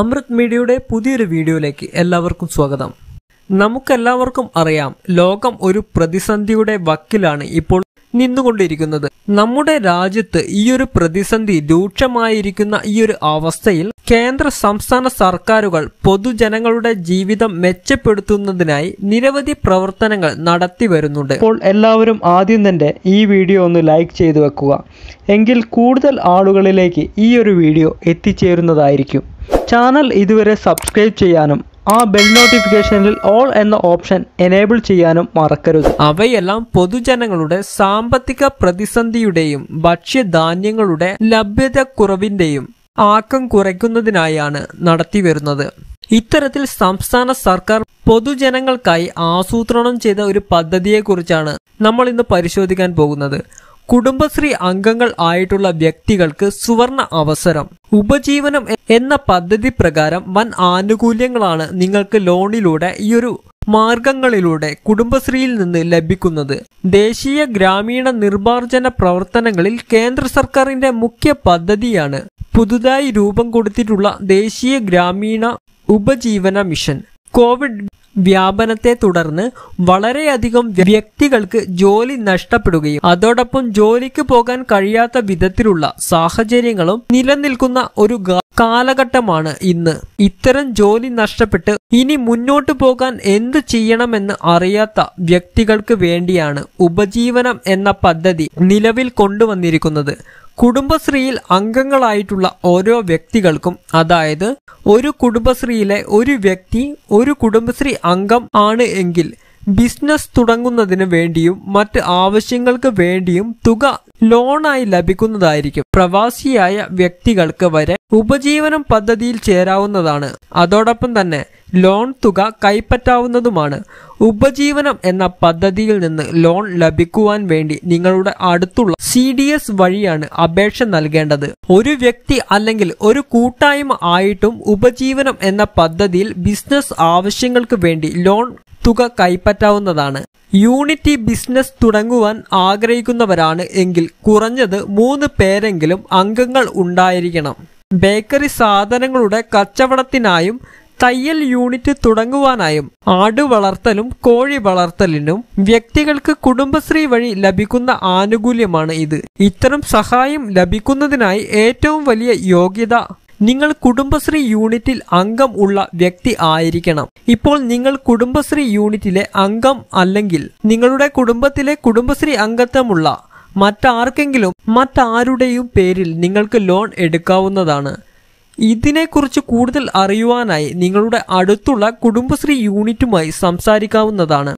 അമൃത് മീഡിയയുടെ പുതിയൊരു വീഡിയോയിലേക്ക് എല്ലാവർക്കും സ്വാഗതം നമുക്കെല്ലാവർക്കും അറിയാം ലോകം ഒരു പ്രതിസന്ധിയുടെ വക്കിലാണ് ഇപ്പോൾ നിന്നുകൊണ്ടിരിക്കുന്നത് നമ്മുടെ രാജ്യത്ത് ഈയൊരു പ്രതിസന്ധി രൂക്ഷമായിരിക്കുന്ന ഈയൊരു അവസ്ഥയിൽ കേന്ദ്ര സംസ്ഥാന സർക്കാരുകൾ പൊതുജനങ്ങളുടെ ജീവിതം മെച്ചപ്പെടുത്തുന്നതിനായി നിരവധി പ്രവർത്തനങ്ങൾ നടത്തി വരുന്നുണ്ട് അപ്പോൾ എല്ലാവരും ആദ്യം തന്നെ ഈ വീഡിയോ ഒന്ന് ലൈക്ക് ചെയ്തു വെക്കുക എങ്കിൽ കൂടുതൽ ആളുകളിലേക്ക് ഈ ഒരു വീഡിയോ എത്തിച്ചേരുന്നതായിരിക്കും ചാനൽ ഇതുവരെ സബ്സ്ക്രൈബ് ചെയ്യാനും ആ ബെൽ നോട്ടിഫിക്കേഷനിൽ ഓൾ എന്ന ഓപ്ഷൻ എനേബിൾ ചെയ്യാനും മറക്കരുത് അവയെല്ലാം പൊതുജനങ്ങളുടെ സാമ്പത്തിക പ്രതിസന്ധിയുടെയും ഭക്ഷ്യധാന്യങ്ങളുടെ കുറവിന്റെയും ആക്കം കുറയ്ക്കുന്നതിനായാണ് നടത്തിവരുന്നത് ഇത്തരത്തിൽ സംസ്ഥാന സർക്കാർ പൊതുജനങ്ങൾക്കായി ആസൂത്രണം ചെയ്ത ഒരു പദ്ധതിയെക്കുറിച്ചാണ് നമ്മൾ ഇന്ന് പരിശോധിക്കാൻ പോകുന്നത് കുടുംബശ്രീ അംഗങ്ങൾ ആയിട്ടുള്ള വ്യക്തികൾക്ക് സുവർണ അവസരം ഉപജീവനം എന്ന പദ്ധതി പ്രകാരം വൻ ആനുകൂല്യങ്ങളാണ് നിങ്ങൾക്ക് ലോണിലൂടെ ഈയൊരു മാർഗങ്ങളിലൂടെ കുടുംബശ്രീയിൽ നിന്ന് ലഭിക്കുന്നത് ദേശീയ ഗ്രാമീണ നിർമാർജന പ്രവർത്തനങ്ങളിൽ കേന്ദ്ര സർക്കാരിന്റെ മുഖ്യ പദ്ധതിയാണ് പുതുതായി രൂപം കൊടുത്തിട്ടുള്ള ദേശീയ ഗ്രാമീണ ഉപജീവന മിഷൻ കോവിഡ് വ്യാപനത്തെ തുടർന്ന് വളരെയധികം വ്യക്തികൾക്ക് ജോലി നഷ്ടപ്പെടുകയും അതോടൊപ്പം ജോലിക്ക് പോകാൻ കഴിയാത്ത വിധത്തിലുള്ള സാഹചര്യങ്ങളും നിലനിൽക്കുന്ന ഒരു കാലഘട്ടമാണ് ഇന്ന് ഇത്തരം ജോലി നഷ്ടപ്പെട്ട് ഇനി മുന്നോട്ടു പോകാൻ എന്തു ചെയ്യണമെന്ന് അറിയാത്ത വ്യക്തികൾക്ക് വേണ്ടിയാണ് ഉപജീവനം എന്ന പദ്ധതി നിലവിൽ കൊണ്ടുവന്നിരിക്കുന്നത് കുടുംബശ്രീയിൽ അംഗങ്ങളായിട്ടുള്ള ഓരോ വ്യക്തികൾക്കും അതായത് ഒരു കുടുംബശ്രീയിലെ ഒരു വ്യക്തി ഒരു കുടുംബശ്രീ അംഗം ആണ് എങ്കിൽ ബിസിനസ് തുടങ്ങുന്നതിന് വേണ്ടിയും മറ്റ് ആവശ്യങ്ങൾക്ക് വേണ്ടിയും തുക ലോണായി ലഭിക്കുന്നതായിരിക്കും പ്രവാസിയായ വ്യക്തികൾക്ക് വരെ ഉപജീവനം പദ്ധതിയിൽ ചേരാവുന്നതാണ് അതോടൊപ്പം തന്നെ ലോൺ തുക കൈപ്പറ്റാവുന്നതുമാണ് ഉപജീവനം എന്ന പദ്ധതിയിൽ നിന്ന് ലോൺ ലഭിക്കുവാൻ വേണ്ടി നിങ്ങളുടെ അടുത്തുള്ള സി ഡി എസ് വഴിയാണ് അപേക്ഷ നൽകേണ്ടത് ഒരു വ്യക്തി അല്ലെങ്കിൽ ഒരു കൂട്ടായ്മ ആയിട്ടും ഉപജീവനം എന്ന പദ്ധതിയിൽ ബിസിനസ് ആവശ്യങ്ങൾക്ക് വേണ്ടി ലോൺ തുക കൈപ്പറ്റാവുന്നതാണ് യൂണിറ്റി ബിസിനസ് തുടങ്ങുവാൻ ആഗ്രഹിക്കുന്നവരാണ് എങ്കിൽ കുറഞ്ഞത് മൂന്ന് പേരെങ്കിലും അംഗങ്ങൾ ഉണ്ടായിരിക്കണം ബേക്കറി സാധനങ്ങളുടെ കച്ചവടത്തിനായും തയ്യൽ യൂണിറ്റ് തുടങ്ങുവാനായും ആട് വളർത്തലും കോഴി വളർത്തലിനും വ്യക്തികൾക്ക് കുടുംബശ്രീ വഴി ലഭിക്കുന്ന ആനുകൂല്യമാണ് ഇത് ഇത്തരം സഹായം ലഭിക്കുന്നതിനായി ഏറ്റവും വലിയ യോഗ്യത നിങ്ങൾ കുടുംബശ്രീ യൂണിറ്റിൽ അംഗം ഉള്ള വ്യക്തി ആയിരിക്കണം ഇപ്പോൾ നിങ്ങൾ കുടുംബശ്രീ യൂണിറ്റിലെ അംഗം അല്ലെങ്കിൽ നിങ്ങളുടെ കുടുംബത്തിലെ കുടുംബശ്രീ അംഗത്വമുള്ള മറ്റാർക്കെങ്കിലും മറ്റാരുടെയും പേരിൽ നിങ്ങൾക്ക് ലോൺ എടുക്കാവുന്നതാണ് ഇതിനെക്കുറിച്ച് കൂടുതൽ അറിയുവാനായി നിങ്ങളുടെ അടുത്തുള്ള കുടുംബശ്രീ യൂണിറ്റുമായി സംസാരിക്കാവുന്നതാണ്